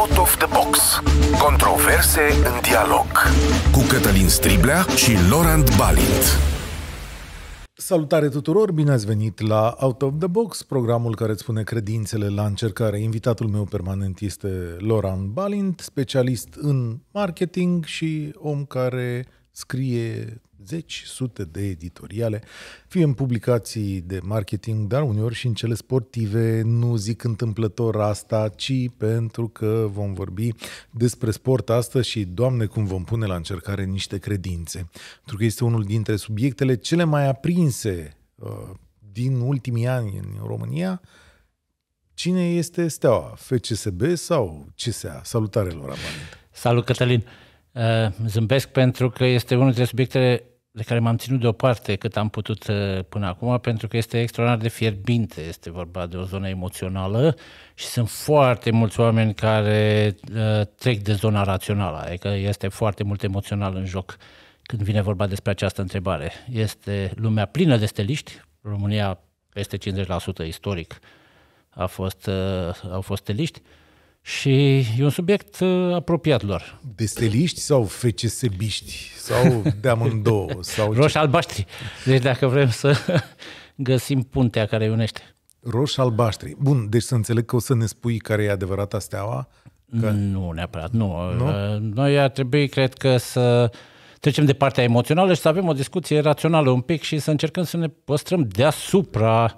Out of the Box. Controverse în dialog. Cu Cătălin Striblea și Laurent Balint. Salutare tuturor, bine ați venit la Out of the Box, programul care îți pune credințele la încercare. Invitatul meu permanent este Laurent Balint, specialist în marketing și om care scrie zeci, sute de editoriale, fie în publicații de marketing, dar uneori și în cele sportive, nu zic întâmplător asta, ci pentru că vom vorbi despre sport astăzi și, Doamne, cum vom pune la încercare niște credințe. Pentru că este unul dintre subiectele cele mai aprinse uh, din ultimii ani în România, Cine este steaua? FCSB sau CSA? Salutare, Laura Balint. Salut, Cătălin. Uh, zâmbesc pentru că este unul dintre subiectele de care m-am ținut deoparte cât am putut uh, până acum, pentru că este extraordinar de fierbinte, este vorba de o zonă emoțională și sunt foarte mulți oameni care uh, trec de zona rațională, adică este foarte mult emoțional în joc când vine vorba despre această întrebare. Este lumea plină de steliști, România peste 50% istoric a fost, uh, au fost steliști, și e un subiect uh, apropiat lor. De steliști sau FCSB-iști? Sau de amândouă? Sau Roși albaștri. Deci dacă vrem să găsim puntea care unește. Roși albaștri. Bun, deci să înțeleg că o să ne spui care e adevărata steaua? Că... Nu neapărat, nu. nu. Uh, noi ar trebui, cred că, să trecem de partea emoțională și să avem o discuție rațională un pic și să încercăm să ne păstrăm deasupra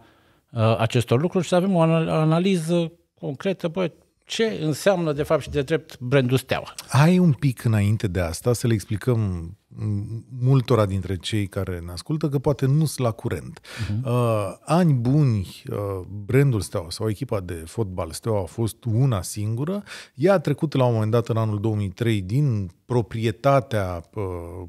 uh, acestor lucruri și să avem o analiză concretă, băi, ce înseamnă de fapt și de drept brandul Steaua. Hai un pic înainte de asta să le explicăm multora dintre cei care ne ascultă că poate nu sunt la curent. Uh-huh. Uh, ani buni, uh, brandul Steaua sau echipa de fotbal Steaua a fost una singură. Ea a trecut la un moment dat în anul 2003 din proprietatea uh,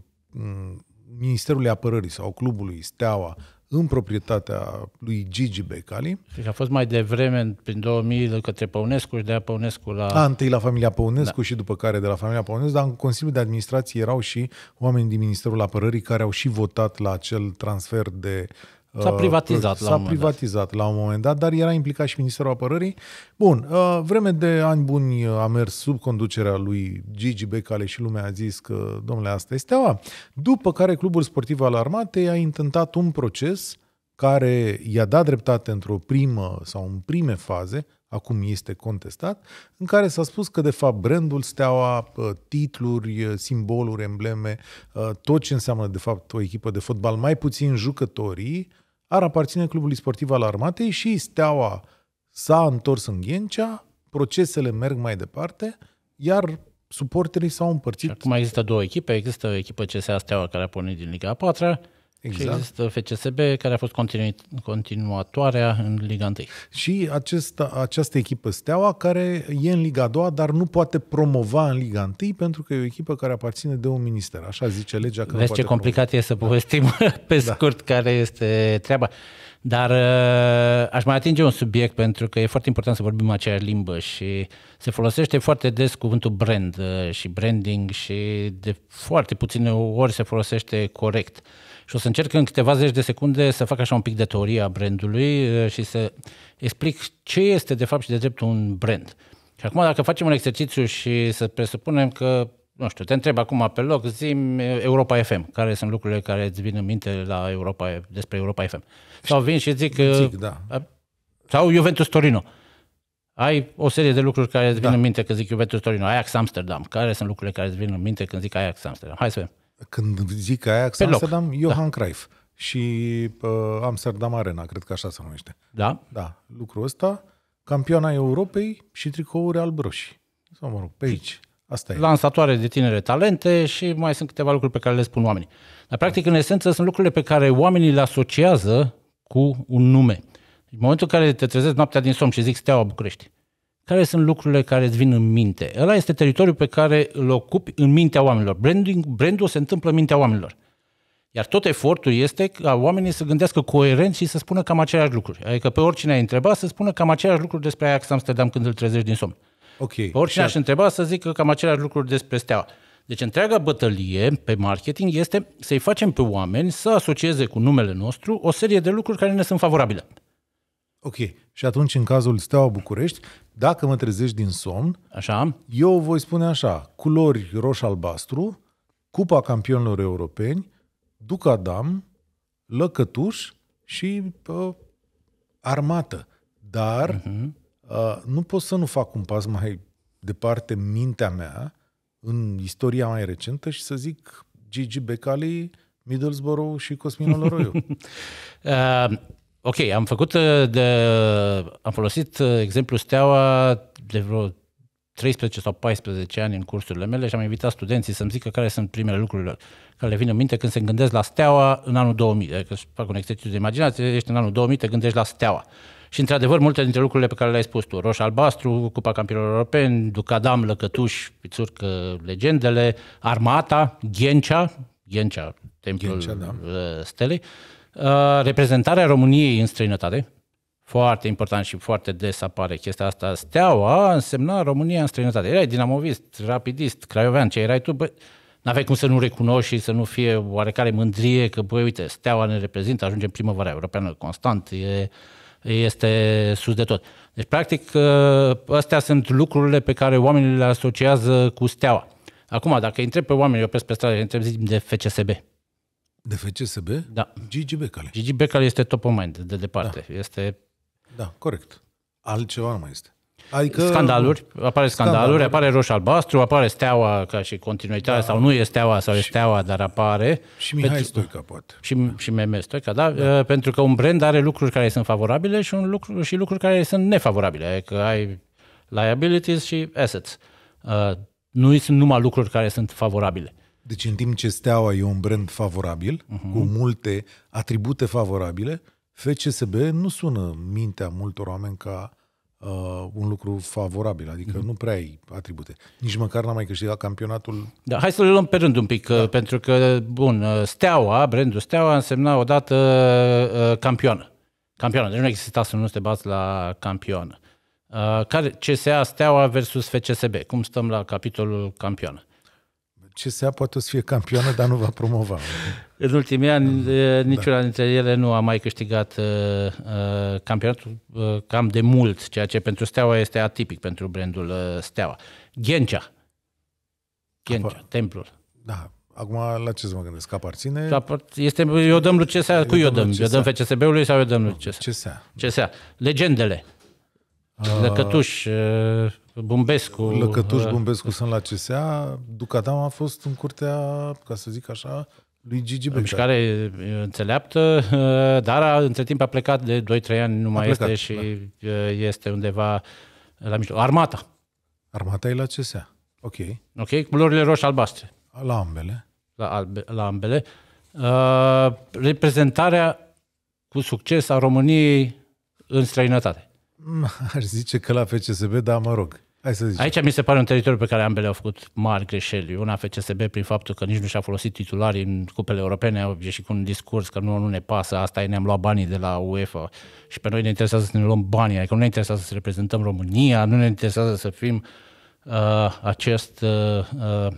Ministerului Apărării sau clubului Steaua în proprietatea lui Gigi Becali. Deci a fost mai devreme, prin 2000, către Păunescu și de la Păunescu la... A, întâi la familia Păunescu da. și după care de la familia Păunescu, dar în Consiliul de Administrație erau și oameni din Ministerul Apărării care au și votat la acel transfer de uh, S-a uh, privatizat, uh, la, un privatizat la un moment dat, dar era implicat și Ministerul Apărării. Bun, uh, vreme de ani buni uh, a mers sub conducerea lui Gigi Becale și lumea a zis că, domnule, asta este steaua. După care Clubul Sportiv al Armatei a intentat un proces care i-a dat dreptate într-o primă sau în prime faze, acum este contestat, în care s-a spus că, de fapt, brandul, steaua, titluri, simboluri, embleme, tot ce înseamnă, de fapt, o echipă de fotbal, mai puțin jucătorii, ar aparține clubului sportiv al armatei și steaua s-a întors în Ghencea, procesele merg mai departe, iar suporterii s-au împărțit. Și acum există două echipe, există o echipă CSA Steaua care a pornit din Liga a 4 Exact. Și există FCSB, care a fost continu- continuatoarea în Liga 1. Și acesta, această echipă Steaua, care e în Liga 2, dar nu poate promova în Liga 1, pentru că e o echipă care aparține de un minister. Așa zice legea. Că Vezi ce complicat promova. e să povestim da. pe scurt da. care este treaba. Uh, dar uh, aș mai atinge un subiect pentru că e foarte important să vorbim aceeași limbă și se folosește foarte des cuvântul brand uh, și branding și de foarte puține ori se folosește corect. Și o să încerc în câteva zeci de secunde să fac așa un pic de teoria brandului uh, și să explic ce este de fapt și de drept un brand. Și acum dacă facem un exercițiu și să presupunem că nu știu, te întreb acum pe loc, zim Europa FM, care sunt lucrurile care îți vin în minte la Europa, despre Europa FM. Sau vin și zic, zic uh, da. sau Juventus Torino. Ai o serie de lucruri care îți vin da. în minte când zic Juventus Torino, Ajax Amsterdam. Care sunt lucrurile care îți vin în minte când zic Ajax Amsterdam? Hai să vedem. Când zic Ajax pe Amsterdam, loc. Da. Johan da. Cruyff și uh, Amsterdam Arena, cred că așa se numește. Da? Da. Lucrul ăsta, campioana Europei și tricouri alb-roșii. Sau mă rog, pe aici. Asta e. lansatoare de tinere talente și mai sunt câteva lucruri pe care le spun oamenii. Dar, practic, în esență, sunt lucrurile pe care oamenii le asociază cu un nume. În momentul în care te trezești noaptea din somn și zic Steaua București, care sunt lucrurile care îți vin în minte? Ăla este teritoriul pe care îl ocupi în mintea oamenilor. Branding, brandul se întâmplă în mintea oamenilor. Iar tot efortul este ca oamenii să gândească coerent și să spună cam aceleași lucruri. Adică pe oricine ai întrebat să spună cam aceleași lucruri despre Ajax Amsterdam când îl trezești din somn. Okay. Pe oricine aș întreba să zic că cam aceleași lucruri despre steaua. Deci întreaga bătălie pe marketing este să-i facem pe oameni să asocieze cu numele nostru o serie de lucruri care ne sunt favorabile. Ok. Și atunci, în cazul Steaua București, dacă mă trezești din somn, așa. eu voi spune așa, culori roșu-albastru, Cupa Campionilor Europeni, Duca Dam, Lăcătuș și uh, armată. Dar uh-huh Uh, nu pot să nu fac un pas mai departe mintea mea în istoria mai recentă și să zic Gigi Becali, Middlesbrough și Cosmin Oloroiu. uh, ok, am făcut uh, de, am folosit uh, exemplu Steaua de vreo 13 sau 14 ani în cursurile mele și am invitat studenții să-mi zică care sunt primele lucruri care le vin în minte când se gândesc la steaua în anul 2000. Adică fac un exercițiu de imaginație, ești în anul 2000, te gândești la steaua. Și, într-adevăr, multe dintre lucrurile pe care le-ai spus tu, Roș-Albastru, Cupa Campionilor Europeni, Ducadam, Lăcătuș, Pițurcă, Legendele, Armata, Ghencea, Ghencea, Templul Ghencea, da. Uh, stelei, uh, reprezentarea României în străinătate, foarte important și foarte des apare chestia asta. Steaua însemna România în străinătate. Erai dinamovist, rapidist, craiovean, ce erai tu, bă, n-aveai cum să nu recunoști și să nu fie oarecare mândrie că, băi, uite, steaua ne reprezintă, ajungem primăvara europeană constant, e este sus de tot. Deci, practic, ă, astea sunt lucrurile pe care oamenii le asociază cu steaua. Acum, dacă întreb pe oameni, eu pe stradă, întreb zi de FCSB. De FCSB? Da. Gigi Becali. Gigi Becali este top of mind, de departe. Da. Este... Da, corect. Altceva nu mai este. Adică, scandaluri, apare scandaluri, scandaluri, apare roșu-albastru, apare steaua ca și continuitate, da. sau nu e steaua, sau e steaua, dar apare. Și Mihai pentru, Stoica, poate. Și, și Meme Stoica, da? da? Uh, pentru că un brand are lucruri care sunt favorabile și, un lucru, și lucruri care sunt nefavorabile. Adică ai liabilities și assets. Uh, nu sunt numai lucruri care sunt favorabile. Deci în timp ce Steaua e un brand favorabil, uh-huh. cu multe atribute favorabile, FCSB nu sună mintea multor oameni ca uh, un lucru favorabil, adică mm-hmm. nu prea ai atribute. Nici măcar n-am mai câștigat campionatul. Da, hai să le luăm pe rând un pic, da. Uh, pentru că, bun, uh, Steaua, brandul Steaua însemna odată uh, campioană. Campioană, deci nu exista să nu te bați la campioană. Uh, care, CSA Steaua versus FCSB, cum stăm la capitolul campioană? CSA poate o să fie campioană, dar nu va promova. În ultimii ani, da. niciuna dintre ele nu a mai câștigat uh, campionatul uh, cam de mult, ceea ce pentru Steaua este atipic pentru brandul uh, Steaua. Ghencea. Ghencea, Apa. templul. Da, Acum, la ce să mă gândesc? Aparține? Este, eu dăm lui CSA. Cui eu dăm? Eu dăm FCSB-ului sau eu dăm lui CSA? CSA. CSA. Legendele. Ah. Lăcătuș, Bumbescu. Lăcătuș, Bumbescu sunt la CSA. Ducadam a fost în curtea, ca să zic așa, lui Gigi Becker. Mișcare înțeleaptă, dar între timp a plecat de 2-3 ani, nu a mai plecat, este da. și da. este undeva la mijloc. Armata. Armata e la CSA. Ok. Ok, culorile roșii-albastre. La ambele. La, albe, la ambele. Uh, reprezentarea cu succes a României în străinătate. Aș zice că la FCSB, dar mă rog. Hai să zicem. Aici mi se pare un teritoriu pe care ambele au făcut mari greșeli. Una FCSB prin faptul că nici nu și-a folosit titularii în cupele europene, au ieșit cu un discurs că nu, nu ne pasă, asta e, ne-am luat banii de la UEFA și pe noi ne interesează să ne luăm banii, adică nu ne interesează să reprezentăm România, nu ne interesează să fim uh, acest uh,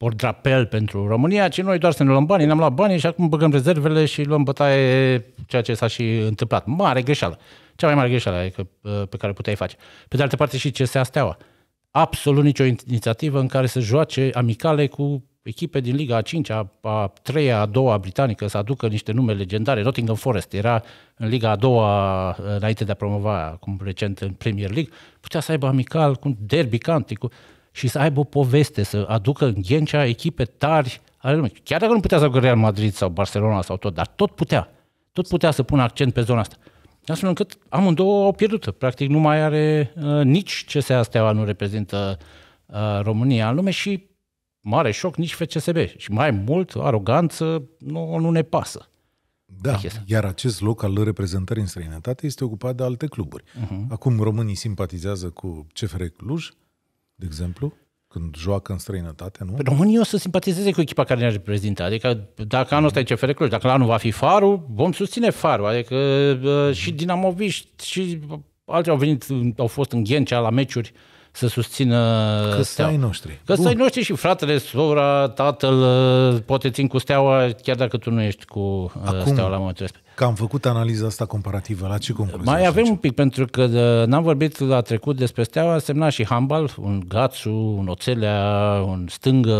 uh, drapel pentru România, ci noi doar să ne luăm banii, ne-am luat banii și acum băgăm rezervele și luăm bătaie ceea ce s-a și întâmplat. Mare greșeală. Cea mai mare greșeală adică, uh, pe care puteai face. Pe de altă parte și CSA Steaua. Uh, absolut nicio inițiativă în care să joace amicale cu echipe din Liga a 5, a, a 3, a 2 britanică, să aducă niște nume legendare. Nottingham Forest era în Liga a 2 uh, înainte de a promova acum recent în Premier League, putea să aibă amical cu derby cantic cu, și să aibă o poveste, să aducă în Ghencea echipe tari ale lumii. Chiar dacă nu putea să aducă Real Madrid sau Barcelona sau tot, dar tot putea. Tot putea să pună accent pe zona asta astfel încât amândouă au pierdut Practic nu mai are uh, nici CSA Steaua nu reprezintă uh, România în lume și mare șoc nici FCSB. Și mai mult, aroganță, nu, nu ne pasă. Da, iar acest loc al reprezentării în străinătate este ocupat de alte cluburi. Uh-huh. Acum românii simpatizează cu CFR Cluj, de exemplu, când joacă în străinătate, nu? Păi Românii o să simpatizeze cu echipa care ne reprezintă. Adică dacă anul ăsta e CFR Cluj, dacă la anul va fi Farul, vom susține Farul. Adică uh, și Dinamoviști și alții au venit, au fost în Ghencea la meciuri să susțină Căstai noștri. Căstai noștri și fratele, sora, tatăl, uh, poate țin cu steaua, chiar dacă tu nu ești cu uh, Acum, steaua la momentul respectiv. Că am făcut analiza asta comparativă. La ce concluzie? Mai avem un pic, pentru că n-am vorbit la trecut despre Steaua, semna și Hambal, un Gațu, un Oțelea, un Stângă.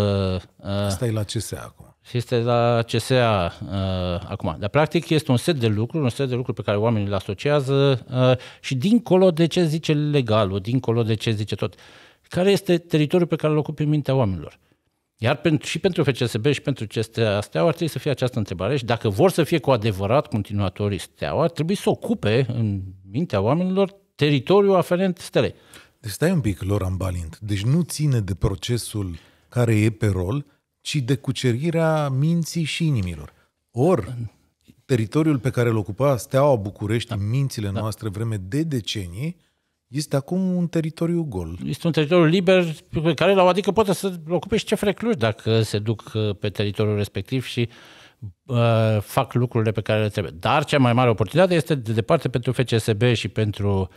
Uh, asta e la CSA acum. Și este la CSA uh, acum. Dar practic este un set de lucruri, un set de lucruri pe care oamenii le asociază uh, și dincolo de ce zice legalul, dincolo de ce zice tot, care este teritoriul pe care îl ocupă mintea oamenilor. Uh, iar pentru, și pentru FCSB și pentru CSTA Steaua ar trebui să fie această întrebare și dacă vor să fie cu adevărat continuatorii Steaua, ar trebui să ocupe în mintea oamenilor teritoriul aferent stelei. Deci stai un pic, Loran Balint. Deci nu ține de procesul care e pe rol, ci de cucerirea minții și inimilor. Or, teritoriul pe care îl ocupa Steaua București da. în mințile da. noastre vreme de decenii, este acum un teritoriu gol. Este un teritoriu liber pe care la adică poate să ocupe și Cefre Cluj dacă se duc uh, pe teritoriul respectiv și uh, fac lucrurile pe care le trebuie. Dar cea mai mare oportunitate este de departe pentru FCSB și pentru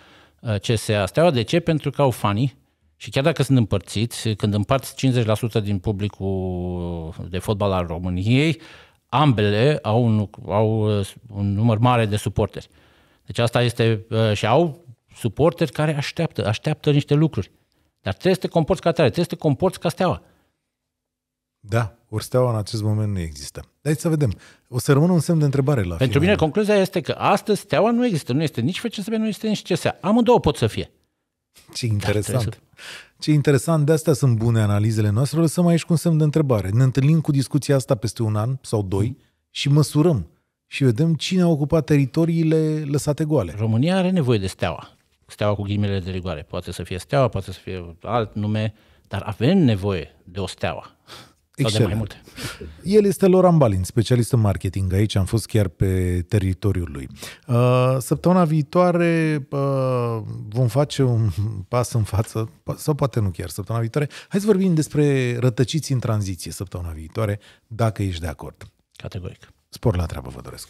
uh, CSA Steaua. De ce? Pentru că au fanii și chiar dacă sunt împărțiți, când împarți 50% din publicul de fotbal al României, ambele au un, au uh, un număr mare de suporteri. Deci asta este uh, și au suporteri care așteaptă, așteaptă niște lucruri. Dar trebuie să te comporți ca tare, trebuie să te comporți ca steaua. Da, ori steaua în acest moment nu există. Hai să vedem. O să rămână un semn de întrebare la Pentru final. mine concluzia este că astăzi steaua nu există. Nu este nici FCSB, nu este nici CSA. Amândouă pot să fie. Ce interesant. Să... Da, Ce interesant, de astea sunt bune analizele noastre, lăsăm aici cu un semn de întrebare. Ne întâlnim cu discuția asta peste un an sau doi mhm. și măsurăm și vedem cine a ocupat teritoriile lăsate goale. România are nevoie de steaua steaua cu ghimele de rigoare. Poate să fie steaua, poate să fie alt nume, dar avem nevoie de o steaua. Excelent. Sau de mai multe. El este Loran Balin, specialist în marketing. Aici am fost chiar pe teritoriul lui. Uh, săptămâna viitoare uh, vom face un pas în față, sau poate nu chiar săptămâna viitoare. Hai să vorbim despre rătăciți în tranziție săptămâna viitoare, dacă ești de acord. Categoric. Spor la treabă vă doresc.